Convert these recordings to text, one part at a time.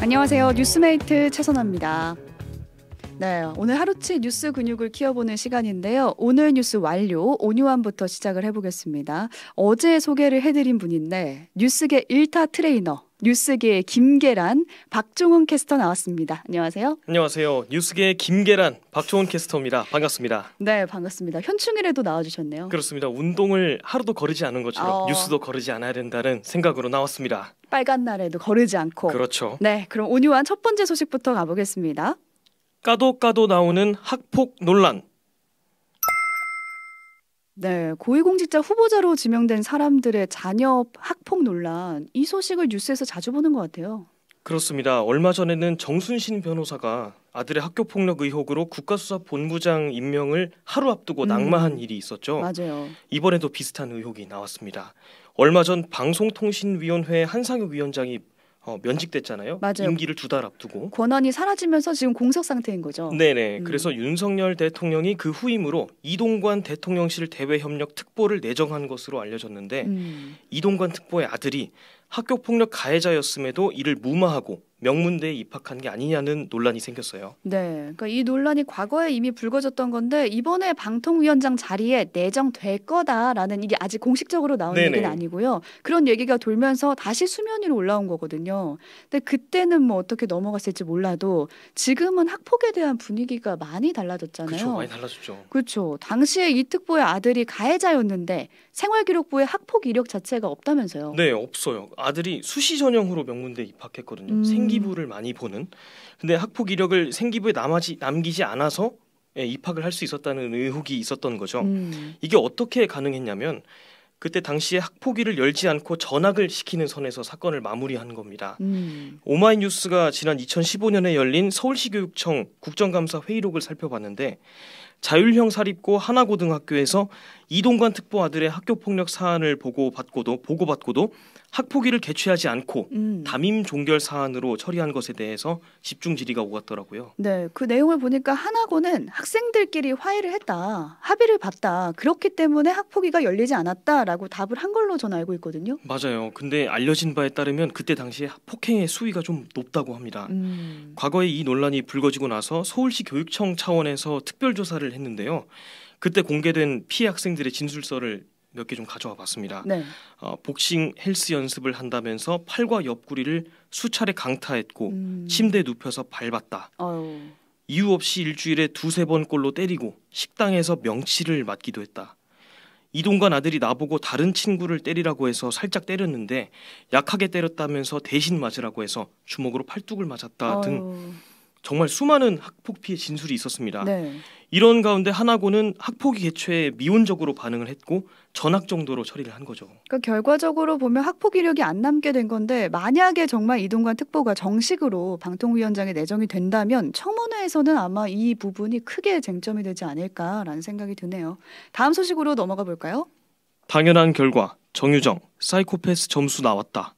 안녕하세요. 뉴스메이트 최선아입니다. 네, 오늘 하루치 뉴스 근육을 키워보는 시간인데요. 오늘 뉴스 완료 온유환부터 시작을 해보겠습니다. 어제 소개를 해드린 분인데 뉴스계 1타 트레이너 뉴스계의 김계란, 박종훈 캐스터 나왔습니다. 안녕하세요. 안녕하세요. 뉴스계 김계란, 박종훈 캐스터입니다. 반갑습니다. 네, 반갑습니다. 현충일에도 나와주셨네요. 그렇습니다. 운동을 하루도 거르지 않은 것처럼 어... 뉴스도 거르지 않아야 된다는 생각으로 나왔습니다. 빨간 날에도 거르지 않고. 그렇죠. 네, 그럼 온유한 첫 번째 소식부터 가보겠습니다. 까도 까도 나오는 학폭 논란. 네, 고위공직자 후보자로 지명된 사람들의 자녀 학폭 논란 이 소식을 뉴스에서 자주 보는 것 같아요. 그렇습니다. 얼마 전에는 정순신 변호사가 아들의 학교 폭력 의혹으로 국가수사본부장 임명을 하루 앞두고 음, 낙마한 일이 있었죠. 맞아요. 이번에도 비슷한 의혹이 나왔습니다. 얼마 전 방송통신위원회 한상혁 위원장이 어, 면직됐잖아요. 맞아요. 임기를 두 달 앞두고 권한이 사라지면서 지금 공석 상태인 거죠. 네네. 음. 그래서 윤석열 대통령이 그 후임으로 이동관 대통령실 대외협력 특보를 내정한 것으로 알려졌는데 음. 이동관 특보의 아들이 학교 폭력 가해자였음에도 이를 무마하고 명문대에 입학한 게 아니냐는 논란이 생겼어요. 네, 그러니까 이 논란이 과거에 이미 불거졌던 건데 이번에 방통위원장 자리에 내정될 거다라는 이게 아직 공식적으로 나온 네네. 얘기는 아니고요. 그런 얘기가 돌면서 다시 수면 위로 올라온 거거든요. 근데 그때는 뭐 어떻게 넘어갔을지 몰라도 지금은 학폭에 대한 분위기가 많이 달라졌잖아요. 그렇죠, 많이 달라졌죠. 그렇죠. 당시에 이 특보의 아들이 가해자였는데 생활기록부에 학폭 이력 자체가 없다면서요? 네, 없어요. 아들이 수시 전형으로 명문대 입학했거든요. 음. 생기부를 많이 보는. 근데 학폭 이력을 생기부에 남아지 남기지 않아서 예, 입학을 할 수 있었다는 의혹이 있었던 거죠. 음. 이게 어떻게 가능했냐면 그때 당시에 학폭위를 열지 않고 전학을 시키는 선에서 사건을 마무리한 겁니다. 음. 오마이뉴스가 지난 2015년에 열린 서울시 교육청 국정감사 회의록을 살펴봤는데 자율형 사립고 하나고등학교에서 이동관 특보 아들의 학교폭력 사안을 보고받고도 보고받고도 학폭위를 개최하지 않고 음. 담임 종결 사안으로 처리한 것에 대해서 집중 질의가 오갔더라고요. 네, 그 내용을 보니까 하나고는 학생들끼리 화해를 했다, 합의를 봤다, 그렇기 때문에 학폭위가 열리지 않았다라고 답을 한 걸로 전 알고 있거든요. 맞아요. 근데 알려진 바에 따르면 그때 당시에 폭행의 수위가 좀 높다고 합니다. 음. 과거에 이 논란이 불거지고 나서 서울시 교육청 차원에서 특별 조사를 했는데요. 그때 공개된 피해 학생들의 진술서를 몇개좀 가져와 봤습니다. 네. 어, 복싱 헬스 연습을 한다면서 팔과 옆구리를 수차례 강타했고 음. 침대에 눕혀서 밟았다. 어휴. 이유 없이 일주일에 두세 번 꼴로 때리고 식당에서 명치를 맞기도 했다. 이동관 아들이 나보고 다른 친구를 때리라고 해서 살짝 때렸는데 약하게 때렸다면서 대신 맞으라고 해서 주먹으로 팔뚝을 맞았다 어휴. 등 정말 수많은 학폭 피해 진술이 있었습니다. 네. 이런 가운데 하나고는 학폭위 개최에 미온적으로 반응을 했고 전학 정도로 처리를 한 거죠. 그러니까 결과적으로 보면 학폭 이력이 안 남게 된 건데 만약에 정말 이동관 특보가 정식으로 방통위원장에 내정이 된다면 청문회에서는 아마 이 부분이 크게 쟁점이 되지 않을까라는 생각이 드네요. 다음 소식으로 넘어가 볼까요? 당연한 결과 정유정 사이코패스 점수 나왔다.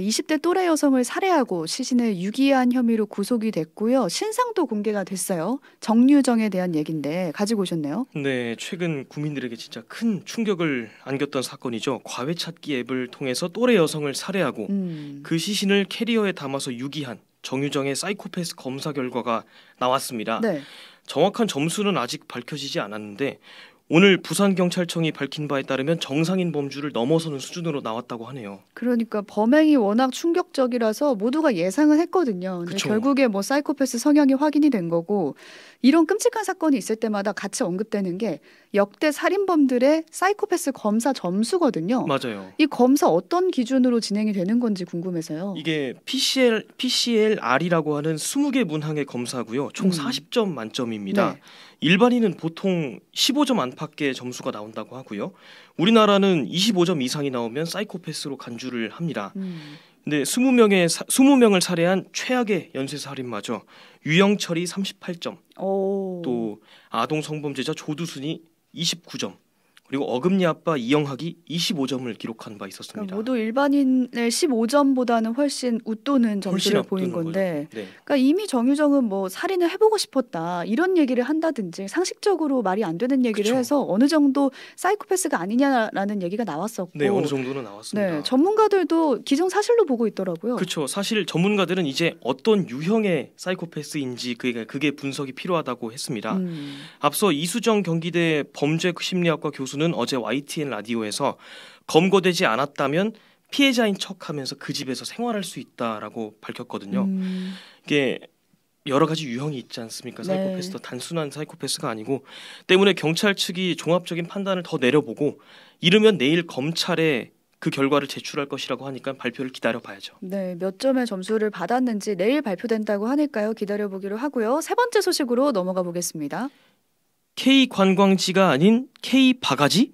20대 그러니까 또래 여성을 살해하고 시신을 유기한 혐의로 구속이 됐고요. 신상도 공개가 됐어요. 정유정에 대한 얘긴데 가지고 오셨네요. 네, 최근 국민들에게 진짜 큰 충격을 안겼던 사건이죠. 과외찾기 앱을 통해서 또래 여성을 살해하고 음. 그 시신을 캐리어에 담아서 유기한 정유정의 사이코패스 검사 결과가 나왔습니다. 네. 정확한 점수는 아직 밝혀지지 않았는데 오늘 부산경찰청이 밝힌 바에 따르면 정상인 범주를 넘어서는 수준으로 나왔다고 하네요. 그러니까 범행이 워낙 충격적이라서 모두가 예상은 했거든요. 결국에 뭐 사이코패스 성향이 확인이 된 거고 이런 끔찍한 사건이 있을 때마다 같이 언급되는 게 역대 살인범들의 사이코패스 검사 점수거든요. 맞아요. 이 검사 어떤 기준으로 진행이 되는 건지 궁금해서요. 이게 PCL PCLR이라고 하는 20개 문항의 검사고요. 총 음. 40점 만점입니다. 네. 일반인은 보통 15점 안팎의 점수가 나온다고 하고요. 우리나라는 25점 이상이 나오면 사이코패스로 간주를 합니다. 음. 근데 20명의 20명을 살해한 최악의 연쇄 살인마죠. 유영철이 38점. 오. 또 아동 성범죄자 조두순이 29점. 그리고 어금니 아빠 이영학이 25점을 기록한 바 있었습니다. 그러니까 모두 일반인의 15점보다는 훨씬 웃도는 점수를 훨씬 보인 건데, 네. 그러니까 이미 정유정은 뭐 살인을 해보고 싶었다 이런 얘기를 한다든지 상식적으로 말이 안 되는 얘기를 그쵸. 해서 어느 정도 사이코패스가 아니냐라는 얘기가 나왔었고, 네 어느 정도는 나왔습니다. 네, 전문가들도 기정 사실로 보고 있더라고요. 그렇죠. 사실 전문가들은 이제 어떤 유형의 사이코패스인지 그게, 그게 분석이 필요하다고 했습니다. 음. 앞서 이수정 경기대 범죄심리학과 교수 교수는 어제 YTN 라디오에서 검거되지 않았다면 피해자인 척하면서 그 집에서 생활할 수 있다라고 밝혔거든요. 음. 이게 여러 가지 유형이 있지 않습니까? 네. 사이코패스도 네. 단순한 사이코패스가 아니고 때문에 경찰 측이 종합적인 판단을 더 내려보고 이르면 내일 검찰에 그 결과를 제출할 것이라고 하니까 발표를 기다려 봐야죠. 네, 몇 점의 점수를 받았는지 내일 발표된다고 하니까요. 기다려 보기로 하고요. 세 번째 소식으로 넘어가 보겠습니다. K 관광지가 아닌 K 바가지?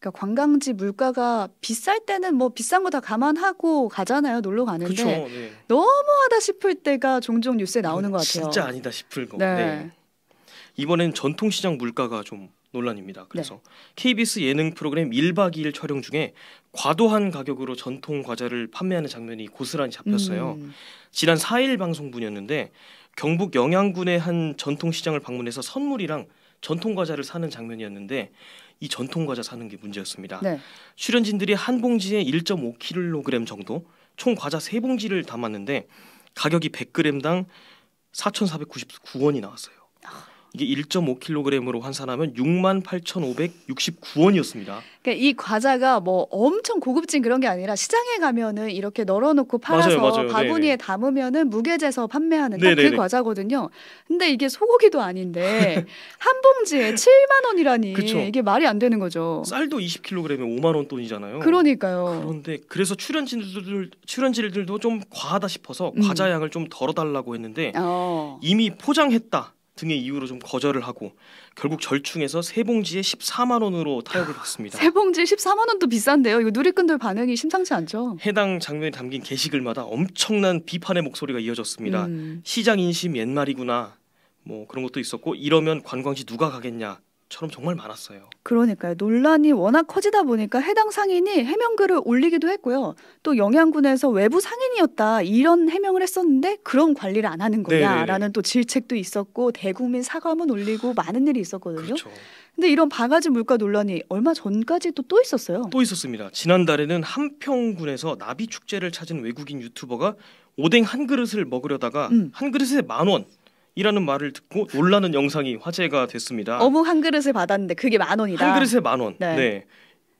그러니까 관광지 물가가 비쌀 때는 뭐 비싼 거 다 감안하고 가잖아요. 놀러 가는데 그쵸, 네. 너무하다 싶을 때가 종종 뉴스에 나오는 것 같아요. 진짜 아니다 싶을 거. 네. 네. 이번엔 전통시장 물가가 좀 논란입니다. 네. 그래서 KBS 예능 프로그램 1박 2일 촬영 중에 과도한 가격으로 전통 과자를 판매하는 장면이 고스란히 잡혔어요. 음. 지난 4일 방송분이었는데 경북 영양군의 한 전통시장을 방문해서 선물이랑 전통 과자를 사는 장면이었는데 이 전통 과자 사는 게 문제였습니다. 네. 출연진들이 한 봉지에 1.5kg 정도 총 과자 세 봉지를 담았는데 가격이 100g당 4,499원이 나왔어요. 이게 1.5kg으로 환산하면 68,569원이었습니다. 그러니까 이 과자가 뭐 엄청 고급진 그런 게 아니라 시장에 가면은 이렇게 널어놓고 팔아서 맞아요, 맞아요. 네, 바구니에 네 담으면은 무게재서 판매하는 네, 네, 그 과자거든요. 근데 이게 소고기도 아닌데 한 봉지에 7만 원이라니 그쵸. 이게 말이 안 되는 거죠. 쌀도 20kg에 5만 원 돈이잖아요. 그러니까요. 그런데 그래서 출연진들 출연진들도 좀 과하다 싶어서 음. 과자 양을 좀 덜어달라고 했는데 어. 이미 포장했다 등의 이유로 좀 거절을 하고 결국 절충해서 세 봉지에 14만 원으로 타협을 받습니다. 세 봉지에 14만 원도 비싼데요. 이거 누리꾼들 반응이 심상치 않죠. 해당 장면이 담긴 게시글마다 엄청난 비판의 목소리가 이어졌습니다. 음. 시장 인심 옛말이구나. 뭐 그런 것도 있었고 이러면 관광지 누가 가겠냐. 처럼 정말 많았어요. 그러니까요. 논란이 워낙 커지다 보니까 해당 상인이 해명글을 올리기도 했고요. 또 영양군에서 외부 상인이었다 이런 해명을 했었는데 그런 관리를 안 하는 거냐라는 또 질책도 있었고 대국민 사과문 올리고 많은 일이 있었거든요. 그렇죠. 근데 이런 바가지 물가 논란이 얼마 전까지 또또 있었어요. 또 있었습니다. 지난달에는 함평군에서 나비 축제를 찾은 외국인 유튜버가 오뎅 한 그릇을 먹으려다가 음. 한 그릇에 만 원, 이라는 말을 듣고 놀라는 영상이 화제가 됐습니다. 어묵 한 그릇을 받았는데 그게 만 원이다. 한 그릇에 만 원. 네. 네.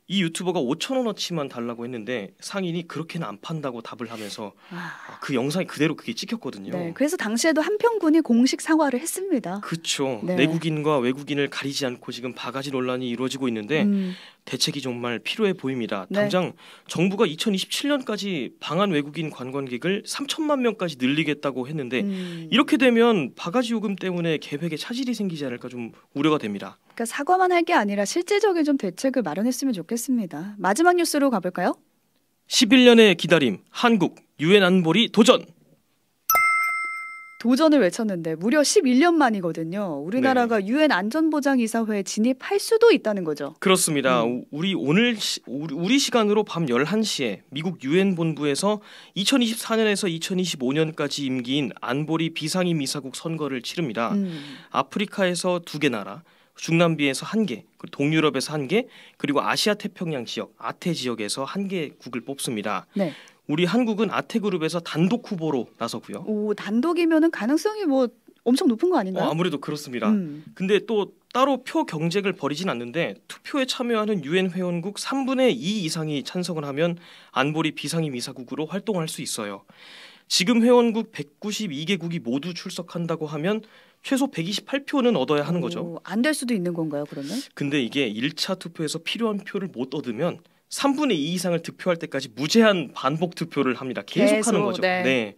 이 유튜버가 5천 원어치만 달라고 했는데 상인이 그렇게는 안 판다고 답을 하면서 아... 아 그 영상이 그대로 그게 찍혔거든요. 네, 그래서 당시에도 한평군이 공식 사과를 했습니다. 그렇죠. 네. 내국인과 외국인을 가리지 않고 지금 바가지 논란이 이루어지고 있는데 음... 대책이 정말 필요해 보입니다. 네. 당장 정부가 2027년까지 방한 외국인 관광객을 3천만 명까지 늘리겠다고 했는데 음. 이렇게 되면 바가지 요금 때문에 계획에 차질이 생기지 않을까 좀 우려가 됩니다. 그러니까 사과만 할 게 아니라 실질적인 좀 대책을 마련했으면 좋겠습니다. 마지막 뉴스로 가볼까요? 11년의 기다림 한국 유엔 안보리 도전 도전을 외쳤는데 무려 11년 만이거든요. 우리나라가 네. 유엔 네. 안전보장이사회에 진입할 수도 있다는 거죠. 그렇습니다. 음. 우리 오늘 시, 우리 시간으로 밤 11시에 미국 유엔 본부에서 2024년에서 2025년까지 임기인 안보리 비상임 이사국 선거를 치릅니다. 음. 아프리카에서 두 개 나라, 중남미에서 한 개, 동유럽에서 한 개, 그리고 아시아 태평양 지역 아태 지역에서 한 개국을 뽑습니다. 네. 우리 한국은 아태그룹에서 단독 후보로 나서고요. 오 단독이면은 가능성이 뭐 엄청 높은 거 아닌가요? 어, 아무래도 그렇습니다. 음. 근데 또 따로 표 경쟁을 벌이진 않는데 투표에 참여하는 유엔 회원국 3분의 2 이상이 찬성을 하면 안보리 비상임 이사국으로 활동할 수 있어요. 지금 회원국 192개국이 모두 출석한다고 하면 최소 128표는 얻어야 하는 거죠. 안 될 수도 있는 건가요, 그러면? 근데 이게 1차 투표에서 필요한 표를 못 얻으면 3분의 2 이상을 득표할 때까지 무제한 반복 투표를 합니다. 계속, 계속 하는 거죠. 네. 네.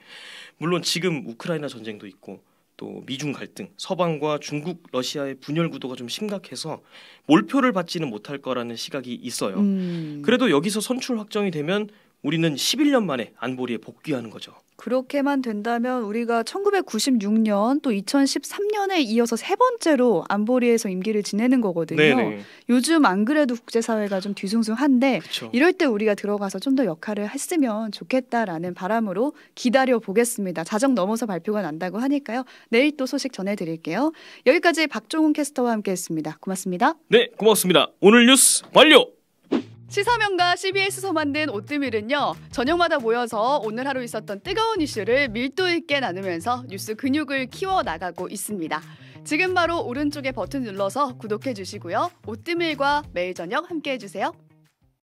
물론 지금 우크라이나 전쟁도 있고 또 미중 갈등, 서방과 중국, 러시아의 분열 구도가 좀 심각해서 몰표를 받지는 못할 거라는 시각이 있어요. 음. 그래도 여기서 선출 확정이 되면 우리는 11년 만에 안보리에 복귀하는 거죠. 그렇게만 된다면 우리가 1996년 또 2013년에 이어서 세 번째로 안보리에서 임기를 지내는 거거든요. 네네. 요즘 안 그래도 국제사회가 좀 뒤숭숭한데 그쵸. 이럴 때 우리가 들어가서 좀 더 역할을 했으면 좋겠다라는 바람으로 기다려 보겠습니다. 자정 넘어서 발표가 난다고 하니까요. 내일 또 소식 전해드릴게요. 여기까지 박종훈 캐스터와 함께했습니다. 고맙습니다. 네, 고맙습니다. 오늘 뉴스 완료. 시사명가 CBS에서 만든 오뜨밀은요 저녁마다 모여서 오늘 하루 있었던 뜨거운 이슈를 밀도 있게 나누면서 뉴스 근육을 키워 나가고 있습니다. 지금 바로 오른쪽에 버튼 눌러서 구독해 주시고요 오뜨밀과 매일 저녁 함께 해주세요.